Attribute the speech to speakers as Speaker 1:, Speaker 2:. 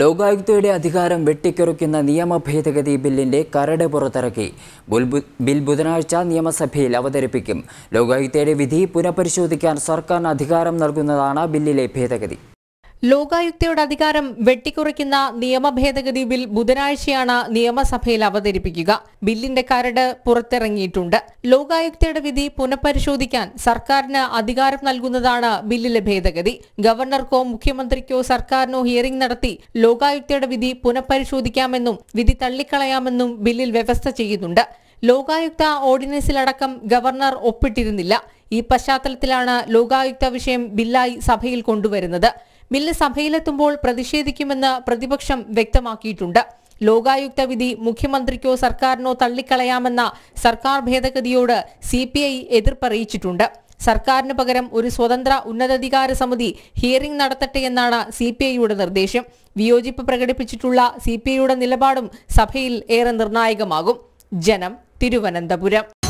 Speaker 1: ലോകായുക്തയുടെ അധികാരം വെട്ടിക്കെറുക്കുന്ന നിയമ ഭേദഗതി ബില്ലിന്റെ കരട് പുറത്തിറക്കി ബിൽ ബുധനാഴ്ച നിയമസഭയിൽ അവതരിപ്പിക്കും ലോകായുക്തയുടെ വിധി പുനഃപരിശോധിക്കാൻ സർക്കാരിന് അധികാരം നൽകുന്നതാണ് ബില്ലിലെ ഭേദഗതി
Speaker 2: ലോകായുക്തയുടെ അധികാരം വെട്ടിക്കുറയ്ക്കുന്ന നിയമ ഭേദഗതി ബിൽ ബുധനാഴ്ചയാണ് നിയമസഭയിൽ അവതരിപ്പിക്കുക ബില്ലിന്റെ കരട് പുറത്തിറങ്ങിയിട്ടുണ്ട് ലോകായുക്തയുടെ വിധി പുനഃപരിശോധിക്കാൻ സർക്കാരിന് അധികാരം നൽകുന്നതാണ് ബില്ലിലെ ഭേദഗതി ഗവർണർക്കോ മുഖ്യമന്ത്രിക്കോ സർക്കാരിനോ ഹിയറിംഗ് നടത്തി ലോകായുക്തയുടെ വിധി പുനഃപരിശോധിക്കാമെന്നും വിധി തള്ളിക്കളയാമെന്നും ബില്ലിൽ വ്യവസ്ഥ ചെയ്യുന്നുണ്ട് ലോകായുക്ത ഓർഡിനൻസിലടക്കം ഗവർണർ ഒപ്പിട്ടിരുന്നില്ല ഈ പശ്ചാത്തലത്തിലാണ് ലോകായുക്ത വിഷയം ബില്ലായി സഭയിൽ കൊണ്ടുവരുന്നത് ബില്ല് സഭയിലെത്തുമ്പോൾ പ്രതിഷേധിക്കുമെന്ന് പ്രതിപക്ഷം വ്യക്തമാക്കിയിട്ടുണ്ട് ലോകായുക്ത വിധി മുഖ്യമന്ത്രിക്കോ സർക്കാരിനോ തള്ളിക്കളയാമെന്ന സർക്കാർ ഭേദഗതിയോട് സി പി ഐ എതിർപ്പറിയിച്ചിട്ടുണ്ട് സർക്കാരിന് പകരം ഒരു സ്വതന്ത്ര ഉന്നതാധികാര സമിതി ഹിയറിംഗ് നടത്തട്ടെ എന്നാണ് സി പി ഐയുടെ നിർദ്ദേശം വിയോജിപ്പ് പ്രകടിപ്പിച്ചിട്ടുള്ള സി പി ഐയുടെ നിലപാടും സഭയിൽ ഏറെ നിർണായകമാകും ജനം തിരുവനന്തപുരം